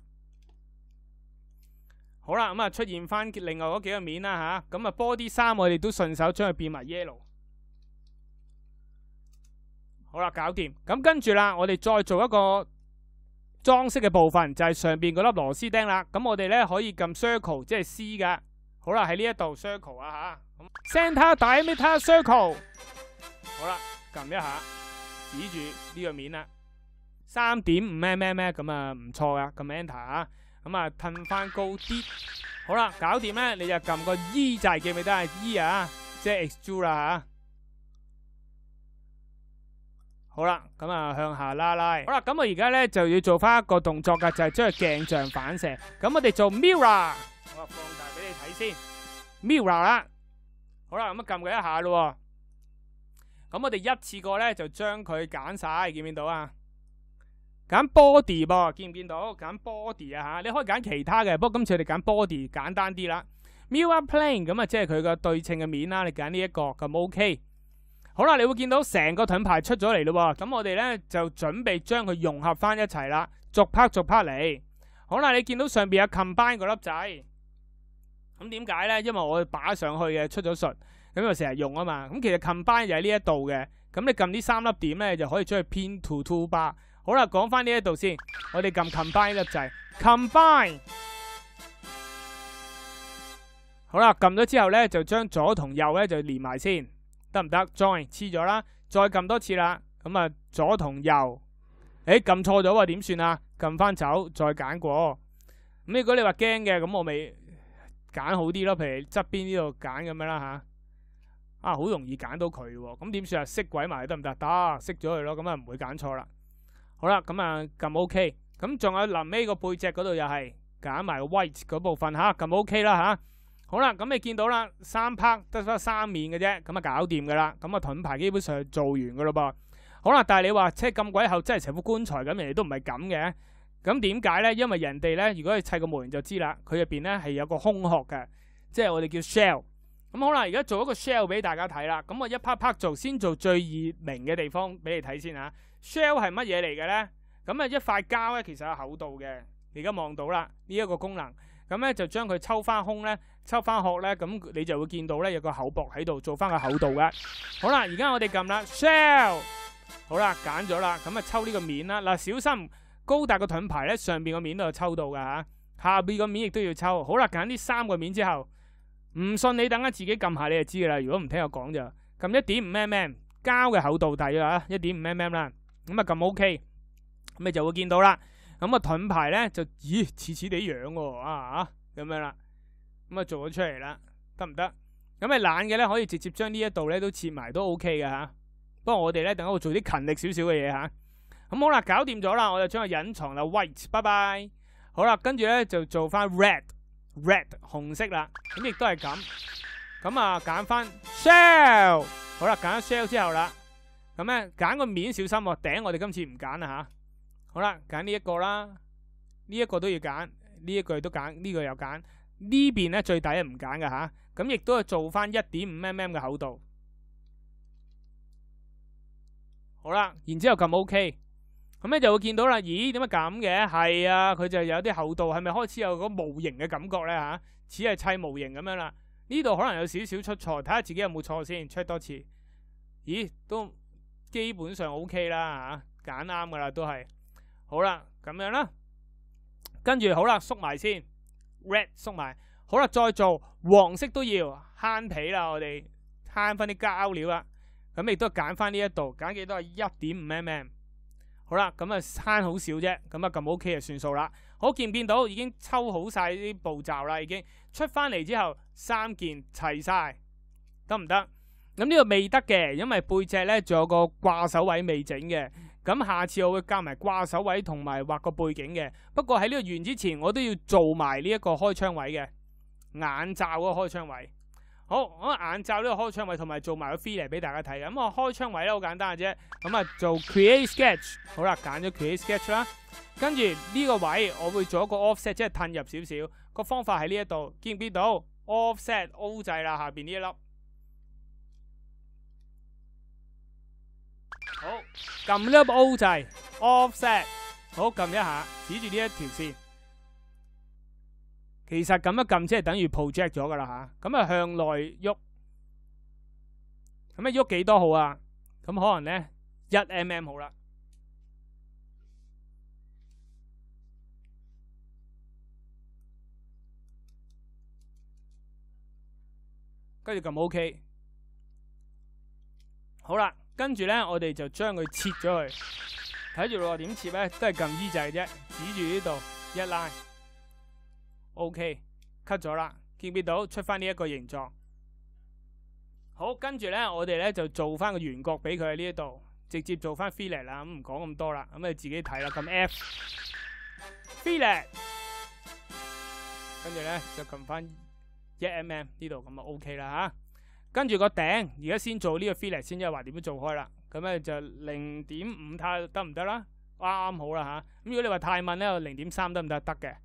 好啦，咁啊出現翻另外嗰幾個面啦吓，咁啊 body 三我哋都順手將佢變埋 yellow。好啦，搞掂。咁跟住啦，我哋再做一個。装饰嘅部分就系上边嗰粒螺丝钉啦，咁我哋咧可以揿 circle，即系 C 噶，好啦，喺呢一度 circle 啊吓，center diameter circle，好啦，揿一下，指住呢个面啦，三点五咩咩咩咁啊唔错噶，comment 啊，咁啊褪翻高啲，好啦，搞掂咧你就揿个 E 就系记唔记得啊 E 啊，即系 extrude 啦吓。好啦，咁啊向下拉拉。好啦，咁我而家咧就要做翻一个动作噶，就系将佢镜像反射。咁我哋做 mirror，我放大俾你睇先。mirror 啦，好啦，咁啊揿佢一下咯。咁我哋一次过咧就将佢拣晒，见唔见到啊？拣 body 噃，见唔见到？拣 body 啊吓，你可以拣其他嘅，不过今次我哋拣 body 简单啲啦。mirror plane，咁啊即系佢个对称嘅面啦，你拣呢一个咁 ok。好啦，你会见到成个盾牌出咗嚟咯，咁我哋咧就准备将佢融合翻一齐啦，逐 part 逐 part 嚟。好啦，你见到上边有 combine 个粒仔，咁点解咧？因为我把上去嘅出咗术，咁又成日用啊嘛，咁其实 combine 就喺呢一度嘅。咁你揿呢三粒点咧，就可以出去拼 two two 八。好啦，讲翻呢一度先，我哋揿 combine 粒仔，combine。好啦，揿咗之后咧，就将左同右咧就连埋先。得唔得？join 黐咗啦，再揿多次啦，咁啊左同右，诶揿错咗啊点算啊？揿翻走，再拣过。咁如果你话惊嘅，咁我咪拣好啲咯，譬如侧边呢度拣咁样啦吓，啊好容易拣到佢，咁点算啊？熄鬼埋得唔得？得，熄咗佢咯，咁啊唔会拣错啦。好啦，咁啊揿 OK，咁仲有临尾个背脊嗰度又系拣埋 white 嗰部分吓，揿 OK 啦吓。好啦，咁你見到啦，三拍得翻三面嘅啫，咁啊搞掂噶啦，咁啊盾牌基本上做完噶咯噃。好啦，但系你話即係咁鬼厚，真係成副棺材咁，人哋都唔係咁嘅。咁點解咧？因為人哋咧，如果砌個模型就知啦，佢入边咧係有個空殼嘅，即係我哋叫 shell。咁好啦，而家做一個 shell 俾大家睇啦。咁我一 part part 做，先做最易明嘅地方俾你睇先吓。shell 系乜嘢嚟嘅咧？咁啊一塊膠咧其實有厚度嘅，而家望到啦呢一個功能。咁咧就将佢抽翻胸咧，抽翻壳咧，咁你就会见到咧有个口薄喺度做翻个口度嘅。好啦，而家我哋揿啦，shell，好啦，拣咗啦，咁啊抽呢个面啦。嗱，小心高达个盾牌咧，上边个面都有抽到噶吓，下边个面亦都要抽。好啦，拣呢三个面之后，唔信你等下自己揿下你就知噶啦。如果唔听我讲就揿一点五 mm 胶嘅厚度底啊，一点五 mm 啦，咁啊揿 OK，咁你就会见到啦。咁啊盾牌咧就咦似似哋样喎啊咁样啦，咁啊做咗出嚟啦，得唔得？咁你懒嘅咧可以直接将呢一度咧都切埋都 O K 嘅吓。不过我哋咧等我做啲勤力少少嘅嘢吓。咁好啦，搞掂咗啦，我就将佢隐藏啦 w a i t 拜拜。好啦，跟住咧就做翻 red，red 红色啦。咁亦都系咁。咁啊拣翻 shell，好啦，拣 shell 之后啦，咁咧拣个面小心，顶我哋今次唔拣啦吓。好啦，拣呢一个啦，呢一个都要拣，呢一句都拣，呢个又拣呢边咧最底系唔拣噶吓，咁亦都系做翻一点五 mm 嘅厚度。好啦，然之后揿 O K，咁咧就会见到啦。咦，点解咁嘅？系啊，佢就有啲厚度，系咪开始有个模型嘅感觉咧吓？似系砌模型咁样啦。呢度可能有少少出错，睇下自己有冇错先，check 多次。咦，都基本上 O K 啦吓，拣啱噶啦，都系。好啦，咁样啦，跟住好啦，缩埋先，red 缩埋，好啦，再做黄色都要悭皮啦，我哋悭翻啲胶料啦，咁亦都拣翻呢一度，拣几多系一点五 mm，好啦，咁啊悭好少啫，咁啊咁 ok 就算数啦。好件变到已经抽好晒啲步骤啦，已经出翻嚟之后三件齐晒，得唔得？咁呢个未得嘅，因为背脊咧仲有个挂手位未整嘅。咁下次我会加埋挂手位同埋画个背景嘅，不过喺呢个完之前，我都要做埋呢一个开窗位嘅眼罩嗰个开窗位。好，我眼罩呢个开窗位同埋做埋个 f e e l 嚟俾大家睇。咁我开窗位咧好简单嘅啫，咁啊做 create sketch，好啦，拣咗 create sketch 啦，跟住呢个位我会做一个 offset，即系褪入少少。个方法喺呢一度，见唔见到 offset O 制啦下边呢一粒。好，揿呢个 O 掣，offset，好揿一下，指住呢一条线。其实咁一揿，即系等于 project 咗噶啦吓。咁啊，向内喐，咁啊，喐几多号啊？咁可能咧一 mm 好啦，跟住揿 OK，好啦。跟住咧，我哋就将佢切咗佢，睇住咯，点切咧，都系揿 E 掣啫，指住呢度一拉，OK，cut 咗啦，见唔见到出翻呢一个形状？好，跟住咧，我哋咧就做翻个圆角俾佢喺呢一度，直接做翻 fillet 啦，咁唔讲咁多啦，咁你自己睇啦，揿 F fillet，跟住咧就揿翻一 mm 呢度，咁就 OK 啦吓。跟住個頂，而家先做呢個 fillet 先，即係話點樣做開啦？咁咧就零點五太得唔得啦？啱啱好啦吓。咁如果你話太慢咧，零點三得唔得？得嘅。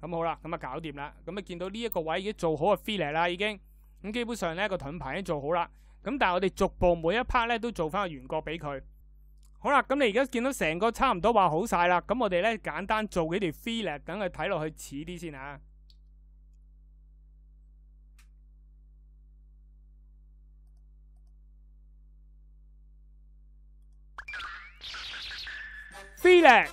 咁好啦，咁啊搞掂啦。咁啊見到呢一個位已經做好個 fillet 啦，已經咁基本上咧個盾牌已經做好啦。咁但係我哋逐步每一 part 咧都做翻個圆角俾佢。好啦，咁你而家見到成個差唔多話好晒啦。咁我哋咧簡單做幾條 fillet，等佢睇落去似啲先吓。Feedback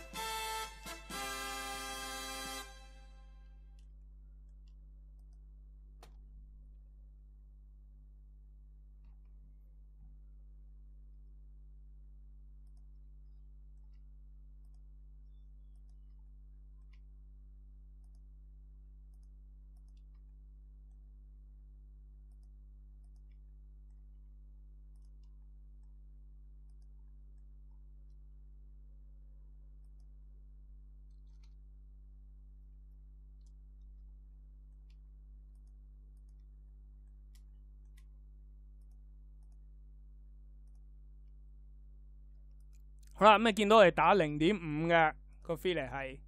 啦咁啊，見到係打零點五嘅個 fee 嚟，係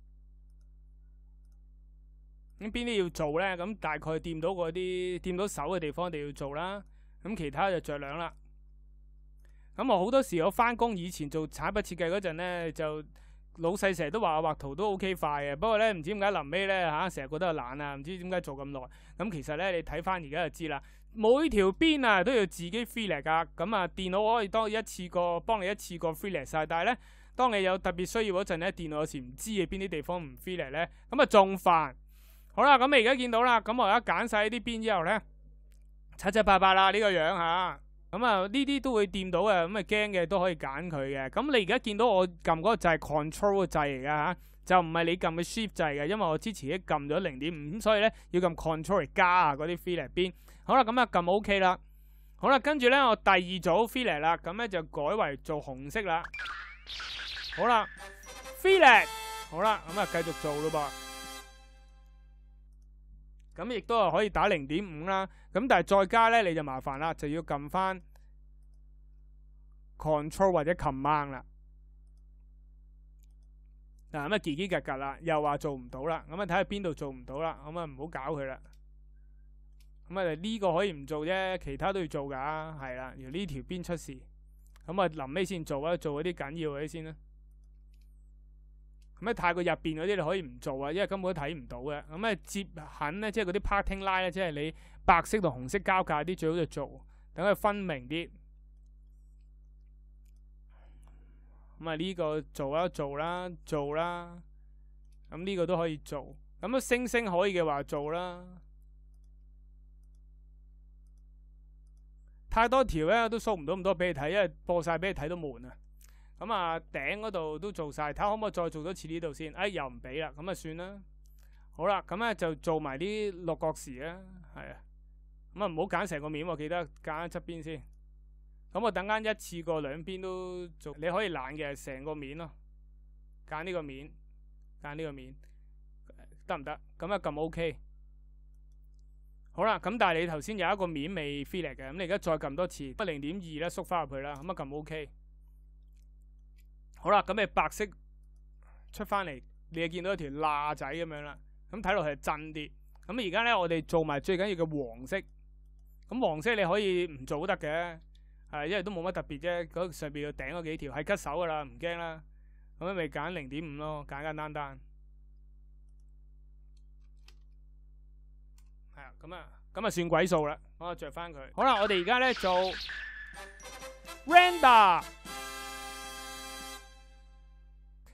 咁邊啲要做咧？咁大概掂到嗰啲掂到手嘅地方，我哋要做啦。咁其他就着量啦。咁我好多時我翻工以前做產品設計嗰陣咧，就老细成日都話画畫圖都 O K 快嘅。不過咧，唔知點解臨尾咧吓，成日覺得懒啊，唔知點解做咁耐。咁其實咧，你睇翻而家就知啦。每条边啊都要自己 fill 嚟噶，咁啊电脑可以当一次过帮你一次过 fill 嚟晒，但系咧当你有特别需要嗰阵咧，电脑时唔知嘅边啲地方唔 fill 嚟咧，咁啊仲烦。好啦，咁你而家见到啦，咁我而家拣晒啲边之后咧七七八八啦呢个样吓，咁啊呢啲都会掂到嘅，咁啊惊嘅都可以拣佢嘅。咁你而家见到我揿嗰个掣 control 个掣嚟噶吓，就唔系你揿嘅 shift 掣嘅，因为我之前咧揿咗零点五，所以咧要揿 control 加啊嗰啲 fill i 边。好啦，咁啊揿 O K 啦，好啦，跟住咧我第二组 filler 啦，咁咧就改为做红色啦。好啦，filler，好啦，咁啊继续做咯噃。咁亦都系可以打零点五啦，咁但系再加咧你就麻烦啦，就要揿翻 control 或者 command 啦。嗱咁啊叽叽格格啦，又话做唔到啦，咁啊睇下边度做唔到啦，咁啊唔好搞佢啦。咁啊，呢个可以唔做啫，其他都要做噶，系啦。如呢条边出事，咁啊临尾先做啊，做嗰啲紧要嗰啲先啦。咁啊，太古入边嗰啲你可以唔做啊，因为根本都睇唔到嘅。咁啊，接痕咧，即系嗰啲 parting line 咧，即系你白色同红色交界啲最好就做，等佢分明啲。咁啊，呢个做啦，做啦，做啦。咁呢个都可以做，咁啊星星可以嘅话做啦。太多條咧，都 show 唔到咁多俾你睇，因為播晒俾你睇都悶啊。咁啊，頂嗰度都做晒，睇下可唔可以再做多次呢度先？哎，又唔俾啦，咁啊算啦。好啦，咁咧就做埋啲六角時啦，系啊。咁啊，唔好揀成個面，記得揀側邊先。咁我等間一次過兩邊都做，你可以懶嘅成個面咯。揀呢個面，揀呢個面，得唔得？咁啊，撳 O K。好啦，咁但係你頭先有一個面未 f i l l 嘅，咁你而家再撳多次，不零點二咧縮翻入去啦，咁啊撳 OK。好啦，咁你白色出翻嚟，你又見到一條罅仔咁樣啦，咁睇落係震啲。咁而家咧我哋做埋最緊要嘅黃色，咁黃色你可以唔做都得嘅，系因為都冇乜特別啫，嗰上边要頂嗰幾條係棘手噶啦，唔驚啦，咁咪揀零點五咯，簡簡單單。咁啊，咁啊，算鬼数啦，我着翻佢。好啦，我哋而家咧做 render。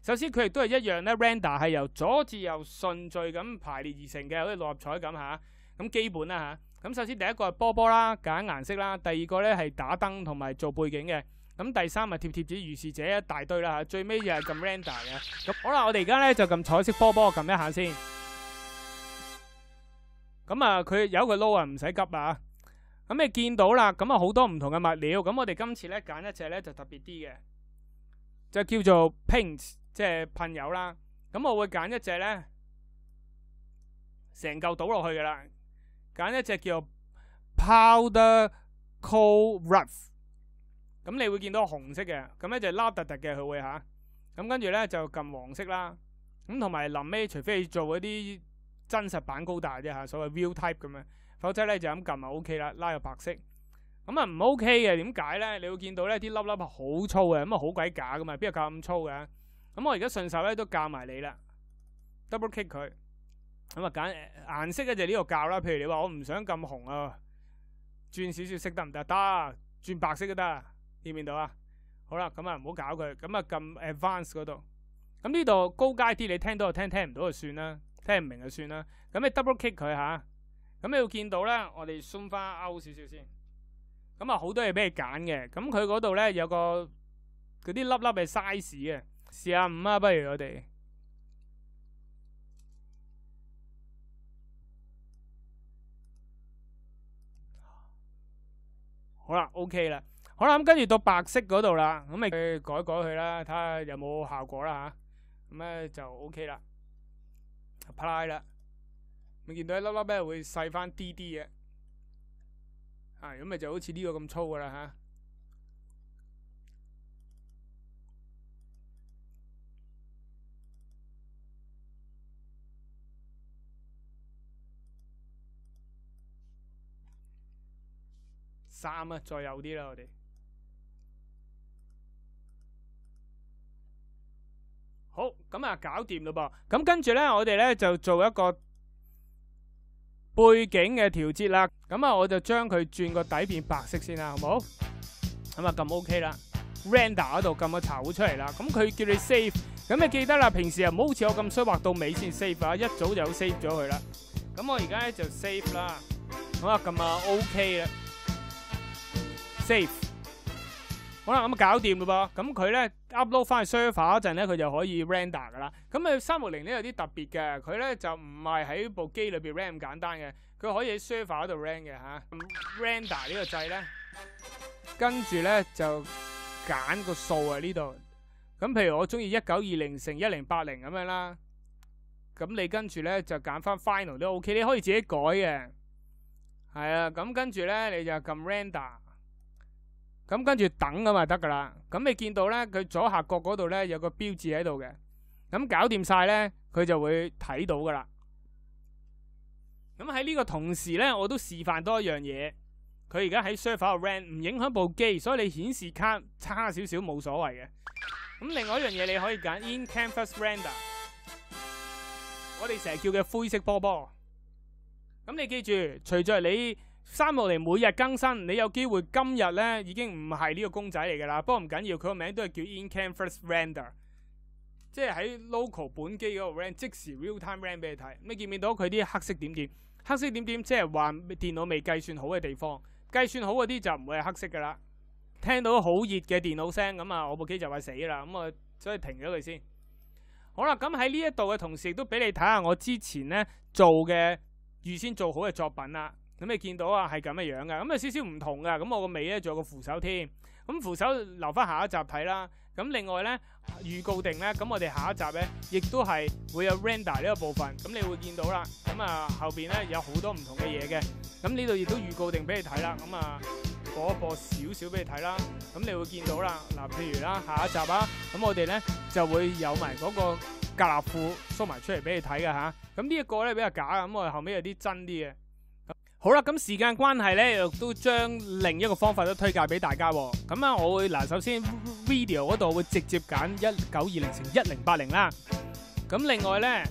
首先，佢亦都系一样咧，render 系由左至右顺序咁排列而成嘅，好似六合彩咁吓。咁基本啦吓。咁首先第一个系波波啦，拣颜色啦。第二个咧系打灯同埋做背景嘅。咁第三咪贴贴纸，如是者一大堆啦吓。最尾就系揿 render 嘅。咁好啦，我哋而家咧就揿彩色波波，揿一下先。咁啊，佢有個捞啊，唔使急啊。咁你見到啦，咁啊好多唔同嘅物料。咁我哋今次咧揀一隻咧就特別啲嘅，就叫做 paint，即系噴油啦。咁我會揀一隻咧，成嚿倒落去噶啦。揀一隻叫 powder coal rough，咁你會見到紅色嘅，咁一隻粒凸凸嘅佢會吓。咁跟住咧就撳黃色啦。咁同埋臨尾，除非做嗰啲。真實版高大啫吓，所謂 view type 咁樣，否則咧就咁撳埋 O K 啦，拉入白色咁啊唔 O K 嘅點解咧？你會見到咧啲粒粒好粗嘅，咁啊好鬼假噶嘛，邊有咁粗嘅？咁我而家順手咧都教埋你啦，double k i c k 佢咁啊，揀顏色嘅就呢度教啦。譬如你話我唔想咁紅啊，轉少少色得唔得？得轉白色都得，見唔見到啊？好啦，咁啊唔好搞佢，咁啊撳 advance 嗰度，咁呢度高階啲，你聽到就聽，聽唔到就算啦。听唔明就算啦。咁你 double k i c k 佢吓，咁你要見到咧，我哋松翻 out 少少先。咁啊，好多嘢俾你揀嘅。咁佢嗰度咧有個嗰啲粒粒嘅 size 嘅，四十五啊，不如我哋好啦，OK 啦。好啦，咁跟住到白色嗰度啦，咁咪改改佢啦，睇下有冇效果啦吓，咁咧就 OK 啦。apply 啦，咪见到一粒粒咧会细翻啲啲嘅，啊，咁咪就好似呢个咁粗噶啦吓。三啊，再有啲啦，我哋。好，咁啊，搞掂嘞噃。咁跟住咧，我哋咧就做一个背景嘅调节啦。咁啊，我就将佢转个底变白色先啦，好唔好？咁啊，揿 OK 啦，Render 嗰度揿个头出嚟啦。咁佢叫你 save，咁你记得啦。平时又唔好似我咁衰，画到尾先 save 啊，一早就 save 咗佢啦。咁我而家咧就 save 啦。好啊，揿啊 OK 啦，save。好啦，咁搞掂噶噃。咁佢咧 upload 翻去 server 嗰阵咧，佢就可以 render 噶啦。咁啊，三六零呢有啲特別嘅，佢咧就唔系喺部機裏边 render 咁簡單嘅，佢可以喺 server 嗰度 render 嘅嚇。render 呢個掣咧，跟住咧就揀個數啊呢度。咁譬如我中意一九二零乘一零八零咁樣啦，咁你跟住咧就揀翻 final 都 O.K. 你可以自己改嘅，系啊。咁跟住咧你就撳 render。咁跟住等咁咪得噶啦。咁你见到咧，佢左下角嗰度咧有个标志喺度嘅。咁搞掂晒咧，佢就会睇到噶啦。咁喺呢个同时咧，我都示范多一样嘢。佢而家喺 s e r v e r a n 唔影响部机，所以你显示卡差少少冇所谓嘅。咁另外一样嘢你可以拣 In Canvas Render，我哋成日叫嘅灰色波波。咁你记住，随着你。三六零每日更新，你有機會今日咧已經唔係呢個公仔嚟噶啦。不過唔緊要，佢個名都係叫 In Canvas Render，即係喺 local 本機嗰個 render 即時 real time render 俾你睇。你見唔見到佢啲黑色點點？黑色點點即係話電腦未計算好嘅地方，計算好嗰啲就唔會係黑色㗎啦。聽到好熱嘅電腦聲咁啊，我部機就話死啦咁啊，所以停咗佢先。好啦，咁喺呢一度嘅同亦都俾你睇下我之前咧做嘅預先做好嘅作品啦。咁你見到啊，係咁嘅樣嘅，咁啊少少唔同嘅。咁我個尾咧有個扶手添。咁扶手留翻下一集睇啦。咁另外咧預告定咧，咁我哋下一集咧亦都係會有 render 呢個部分。咁你會見到啦。咁啊後邊咧有好多唔同嘅嘢嘅。咁呢度亦都預告定俾你睇啦。咁啊播一播少少俾你睇啦。咁你會見到啦。嗱，譬如啦下一集啊，咁我哋咧就會有埋嗰個格拉庫縮埋出嚟俾你睇嘅吓，咁呢一個咧比較假，咁我後尾有啲真啲嘅。好啦，咁时间关系咧，又都将另一个方法都推介俾大家。咁啊，我会嗱，首先 video 嗰度会直接拣一九二零乘一零八零啦。咁另外咧，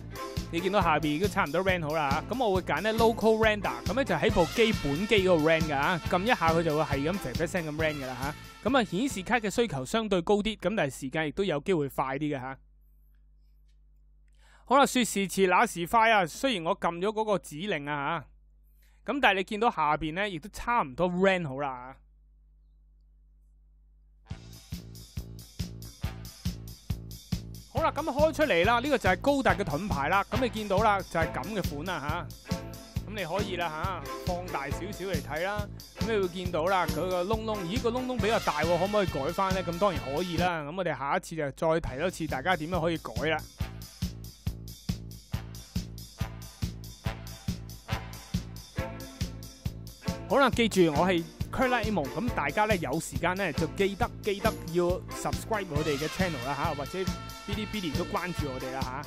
你见到下边都差唔多 r a n 好啦咁我会拣咧 local render，咁咧就喺部机本机嗰个 r a n 噶吓，揿一下佢就会系咁啡啡声咁 r a n 噶啦吓。咁啊，显示卡嘅需求相对高啲，咁但系时间亦都有机会快啲嘅吓。好啦，说时迟那时快啊，虽然我揿咗嗰个指令啊吓。咁但系你見到下边咧，亦都差唔多 r a n 好啦好啦，咁開出嚟啦，呢個就係高達嘅盾牌啦。咁你見到啦，就係咁嘅款啦吓。咁你可以啦吓，放大少少嚟睇啦。咁你會見到啦，佢個窿窿，咦個窿窿比較大喎，可唔可以改翻咧？咁當然可以啦。咁我哋下一次就再提多次，大家點樣可以改啦？好啦，記住我係 c r l a u r Amon，咁大家咧有時間咧就記得記得要 subscribe 我哋嘅 channel 啦或者 Bilibili 都關注我哋啦